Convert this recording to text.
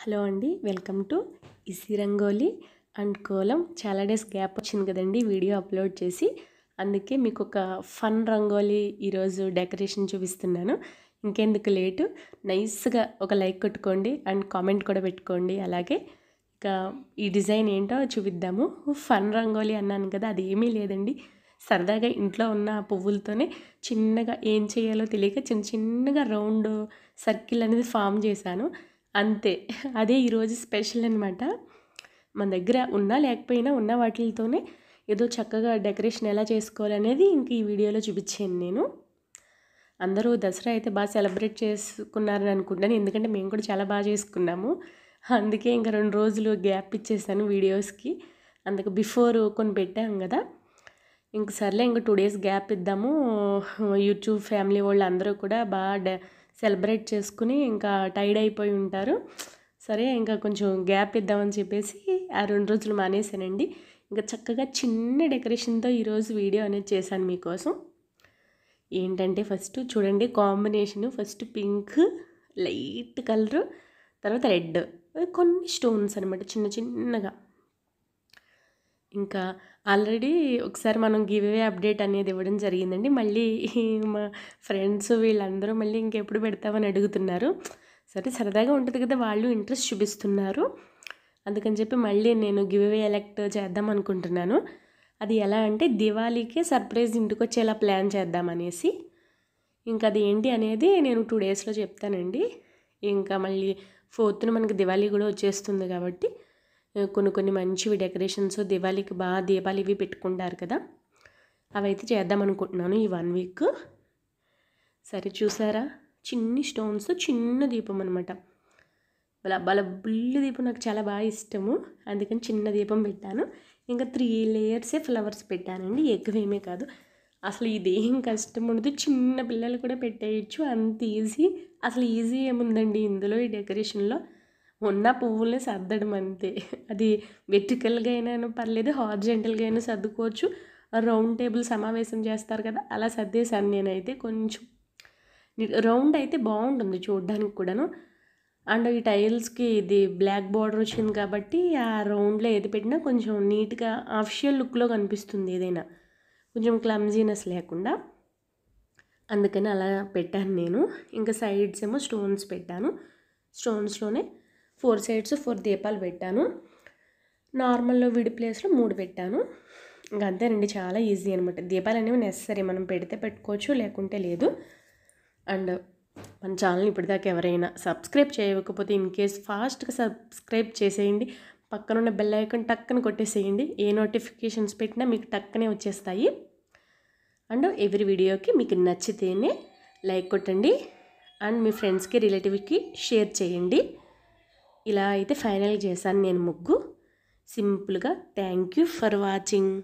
hello అండి welcome to easy rangoli and kolam చాలా days gap వచ్చింది కదండి వీడియో అప్లోడ్ చేసి అందుకే మీకు ఒక ఫన్ రంగోలి ఈరోజు డెకరేషన్ చూపిస్తున్నాను ఇంకెందుకు లేటు నైస్గా ఒక లైక్ కొట్టుకోండి అండ్ కామెంట్ కూడా పెట్టుకోండి అలాగే ఇక ఈ డిజైన్ ఏంటో చూపిద్దాము ఫన్ రంగోలి అన్నాను కదా అది ఏమీ లేదండి సరదాగా ఇంట్లో ఉన్న పువ్వులతోనే చిన్నగా ఏం చేయాలో తెలియక చిన్న చిన్నగా రౌండ్ సర్కిల్ అనేది ఫామ్ చేశాను అంతే అదే ఈరోజు స్పెషల్ అనమాట మన దగ్గర ఉన్నా లేకపోయినా ఉన్న వాటితోనే ఏదో చక్కగా డెకరేషన్ ఎలా చేసుకోవాలనేది ఇంక ఈ వీడియోలో చూపించాను నేను అందరూ దసరా అయితే బాగా సెలబ్రేట్ చేసుకున్నారని అనుకుంటాను ఎందుకంటే మేము కూడా చాలా బాగా చేసుకున్నాము అందుకే ఇంకా రెండు రోజులు గ్యాప్ ఇచ్చేసాను వీడియోస్కి అందుకు బిఫోర్ కొన్ని పెట్టాం కదా ఇంక సర్లే ఇంక టూ డేస్ గ్యాప్ ఇద్దాము యూట్యూబ్ ఫ్యామిలీ వాళ్ళు అందరూ కూడా బాగా సెలబ్రేట్ చేసుకుని ఇంకా టైడ్ అయిపోయి ఉంటారు సరే ఇంకా కొంచెం గ్యాప్ ఇద్దామని చెప్పేసి ఆ రెండు రోజులు మానేసానండి ఇంకా చక్కగా చిన్న డెకరేషన్తో ఈరోజు వీడియో అనేది చేశాను మీకోసం ఏంటంటే ఫస్ట్ చూడండి combination first pink light colour తర్వాత రెడ్ కొన్ని స్టోన్స్ అనమాట చిన్న చిన్నగా ఇంకా ఆల్రెడీ ఒకసారి మనం గివ్వే అప్డేట్ అనేది ఇవ్వడం జరిగిందండి మళ్ళీ మా ఫ్రెండ్స్ వీళ్ళందరూ మళ్ళీ ఇంకెప్పుడు పెడతామని అడుగుతున్నారు సరే సరదాగా ఉంటుంది కదా వాళ్ళు ఇంట్రెస్ట్ చూపిస్తున్నారు అందుకని చెప్పి మళ్ళీ నేను గివ్వే ఎలెక్ట్ చేద్దాం అనుకుంటున్నాను అది ఎలా అంటే దివాళీకే సర్ప్రైజ్ ఇంటికి వచ్చేలా ప్లాన్ చేద్దామనేసి ఇంకా అది ఏంటి అనేది నేను టూ డేస్లో చెప్తానండి ఇంకా మళ్ళీ ఫోర్త్ను మనకి దివాళీ కూడా వచ్చేస్తుంది కాబట్టి కొన్ని కొన్ని మంచివి డెకరేషన్స్ దివాళీకి బాగా దీపాలు ఇవి పెట్టుకుంటారు కదా అవైతే చేద్దాం అనుకుంటున్నాను ఈ వన్ వీక్ సరే చూసారా చిన్ని స్టోన్స్ చిన్న దీపం అనమాట బల బుల్లి దీపం నాకు చాలా బాగా ఇష్టము అందుకని చిన్న దీపం పెట్టాను ఇంకా త్రీ లేయర్సే ఫ్లవర్స్ పెట్టానండి ఎక్కువేమే కాదు అసలు ఇదేం కష్టం ఉండదు చిన్న పిల్లలు కూడా పెట్టేయచ్చు అంత ఈజీ అసలు ఈజీ ఏముందండి ఇందులో ఈ డెకరేషన్లో ఉన్న పువ్వుల్ని సర్దడం అంతే అది వెట్టికల్గా అయినా పర్లేదు హార్జెంటల్గా అయినా సర్దుకోవచ్చు రౌండ్ టేబుల్ సమావేశం చేస్తారు కదా అలా సర్దేశాను నేనైతే కొంచెం రౌండ్ అయితే బాగుంటుంది చూడడానికి కూడాను అండ్ ఈ టైల్స్కి ఇది బ్లాక్ బార్డర్ వచ్చింది కాబట్టి ఆ రౌండ్లో ఏది పెట్టినా కొంచెం నీట్గా ఆఫిషియల్ లుక్లో కనిపిస్తుంది ఏదైనా కొంచెం క్లమ్జీనెస్ లేకుండా అందుకని అలా పెట్టాను నేను ఇంకా సైడ్స్ ఏమో స్టోన్స్ పెట్టాను స్టోన్స్లోనే ఫోర్ సైడ్స్ ఫోర్ దీపాలు పెట్టాను నార్మల్లో విడి ప్లేస్లో మూడు పెట్టాను ఇంకా అంతేనండి చాలా ఈజీ అనమాట దీపాలు అనేవి నెసరీ మనం పెడితే పెట్టుకోవచ్చు లేకుంటే లేదు అండ్ మన ఛానల్ ఇప్పటిదాకా ఎవరైనా సబ్స్క్రైబ్ చేయకపోతే ఇన్ కేస్ ఫాస్ట్గా సబ్స్క్రైబ్ చేసేయండి పక్కనున్న బెల్ ఐకన్ టక్కన కొట్టేసేయండి ఏ నోటిఫికేషన్స్ పెట్టినా మీకు టక్కనే వచ్చేస్తాయి అండ్ ఎవ్రీ వీడియోకి మీకు నచ్చితేనే లైక్ కొట్టండి అండ్ మీ ఫ్రెండ్స్కి రిలేటివ్కి షేర్ చేయండి ఇలా అయితే ఫైనల్ చేశాను నేను ముగ్గు సింపుల్గా థ్యాంక్ యూ ఫర్ వాచింగ్